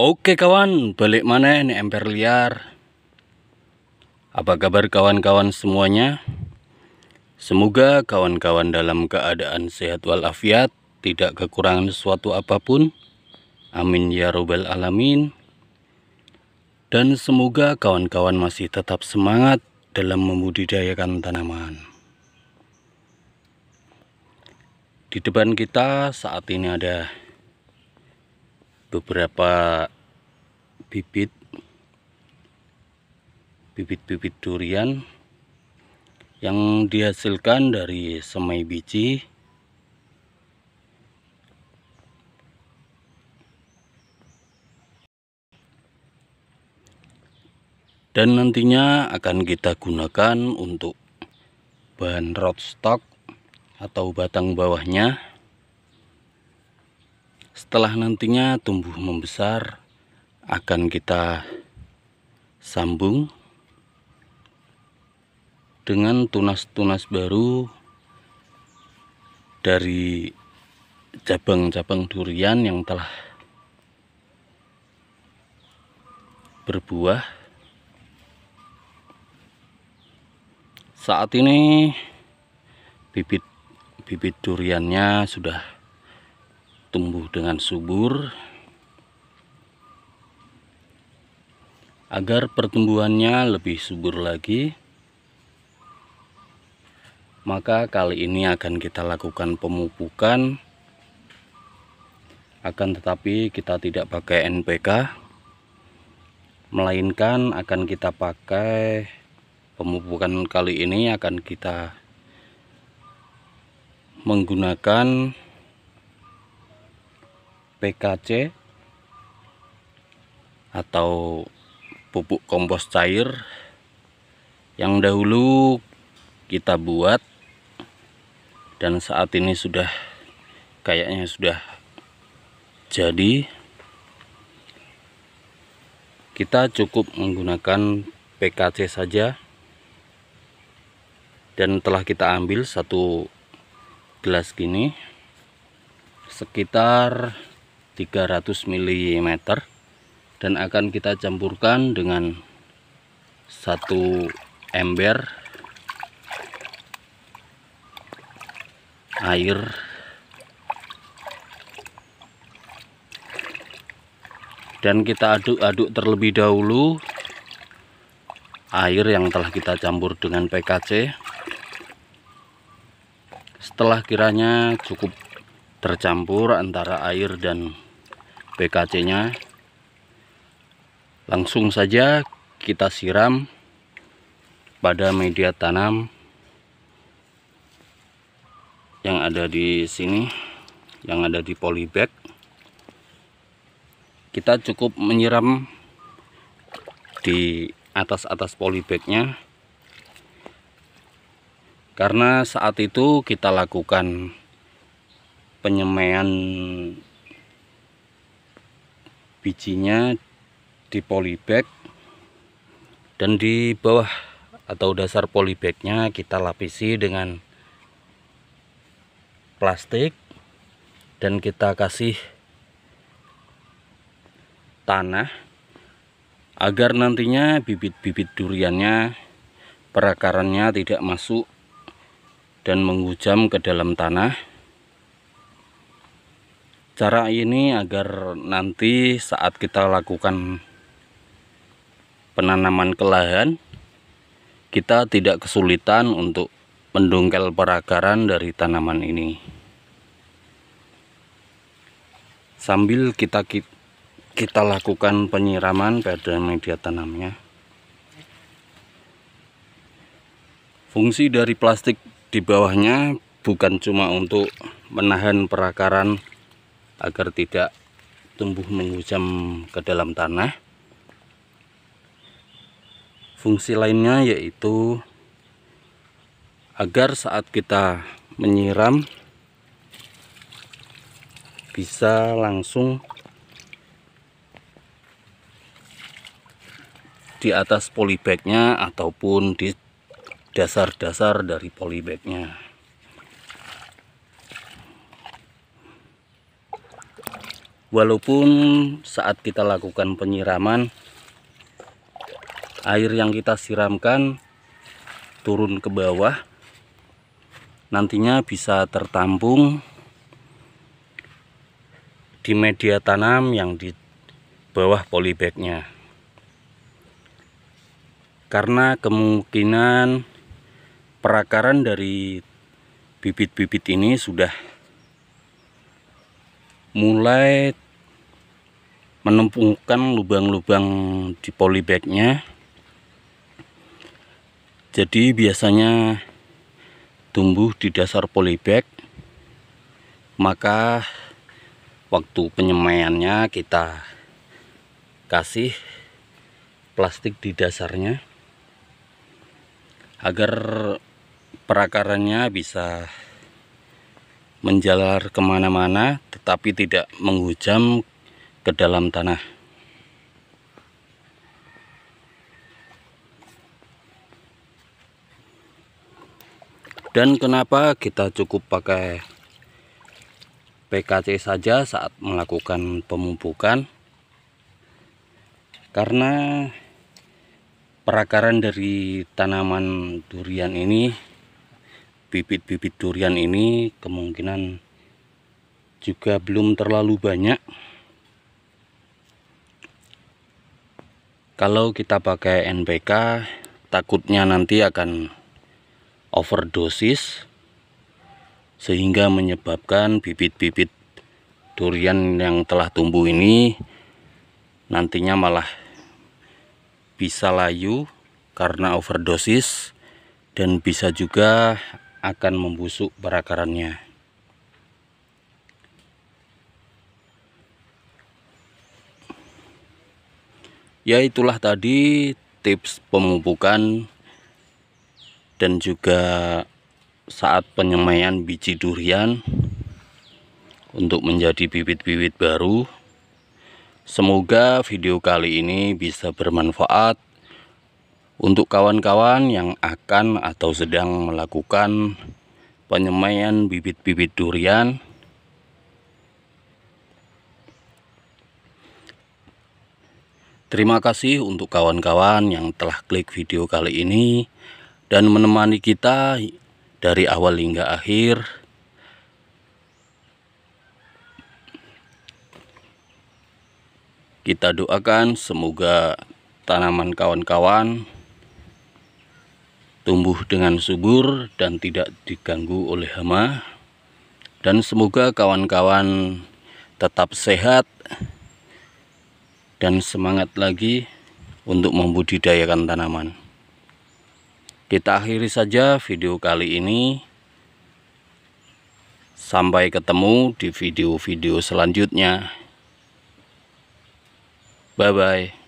Oke kawan, balik mana ini ember liar Apa kabar kawan-kawan semuanya? Semoga kawan-kawan dalam keadaan sehat walafiat Tidak kekurangan sesuatu apapun Amin ya robbal alamin Dan semoga kawan-kawan masih tetap semangat dalam membudidayakan tanaman Di depan kita saat ini ada beberapa bibit bibit-bibit durian yang dihasilkan dari semai biji dan nantinya akan kita gunakan untuk bahan rootstock atau batang bawahnya setelah nantinya tumbuh membesar akan kita sambung dengan tunas-tunas baru dari cabang-cabang durian yang telah berbuah saat ini bibit bibit duriannya sudah tumbuh dengan subur agar pertumbuhannya lebih subur lagi maka kali ini akan kita lakukan pemupukan akan tetapi kita tidak pakai NPK melainkan akan kita pakai pemupukan kali ini akan kita menggunakan PKC atau pupuk kompos cair yang dahulu kita buat dan saat ini sudah kayaknya sudah jadi kita cukup menggunakan PKC saja dan telah kita ambil satu gelas gini sekitar 300 mm dan akan kita campurkan dengan satu ember air dan kita aduk-aduk terlebih dahulu air yang telah kita campur dengan PKC setelah kiranya cukup tercampur antara air dan PKC nya langsung saja kita siram pada media tanam yang ada di sini yang ada di polybag kita cukup menyiram di atas-atas polybagnya karena saat itu kita lakukan penyemaian bijinya di polybag dan di bawah atau dasar polybagnya kita lapisi dengan plastik dan kita kasih tanah agar nantinya bibit-bibit duriannya perakarannya tidak masuk dan menghujam ke dalam tanah cara ini agar nanti saat kita lakukan penanaman ke lahan kita tidak kesulitan untuk mendongkel perakaran dari tanaman ini sambil kita kita lakukan penyiraman pada media tanamnya fungsi dari plastik di bawahnya bukan cuma untuk menahan perakaran agar tidak tumbuh menghujam ke dalam tanah fungsi lainnya yaitu agar saat kita menyiram bisa langsung di atas polybagnya ataupun di dasar-dasar dari polybagnya walaupun saat kita lakukan penyiraman air yang kita siramkan turun ke bawah nantinya bisa tertampung di media tanam yang di bawah polybagnya karena kemungkinan perakaran dari bibit-bibit ini sudah mulai menumpukan lubang-lubang di polybagnya jadi biasanya tumbuh di dasar polybag maka waktu penyemaiannya kita kasih plastik di dasarnya agar perakarannya bisa menjalar kemana-mana tetapi tidak menghujam ke dalam tanah dan kenapa kita cukup pakai PKC saja saat melakukan pemupukan karena perakaran dari tanaman durian ini bibit-bibit durian ini kemungkinan juga belum terlalu banyak kalau kita pakai NPK takutnya nanti akan overdosis sehingga menyebabkan bibit-bibit durian yang telah tumbuh ini nantinya malah bisa layu karena overdosis dan bisa juga akan membusuk perakarannya. ya itulah tadi tips pemupukan dan juga saat penyemaian biji durian untuk menjadi bibit-bibit baru semoga video kali ini bisa bermanfaat untuk kawan-kawan yang akan atau sedang melakukan penyemaian bibit-bibit durian Terima kasih untuk kawan-kawan yang telah klik video kali ini dan menemani kita dari awal hingga akhir. Kita doakan semoga tanaman kawan-kawan tumbuh dengan subur dan tidak diganggu oleh hama. Dan semoga kawan-kawan tetap sehat dan semangat lagi untuk membudidayakan tanaman kita akhiri saja video kali ini sampai ketemu di video-video selanjutnya bye bye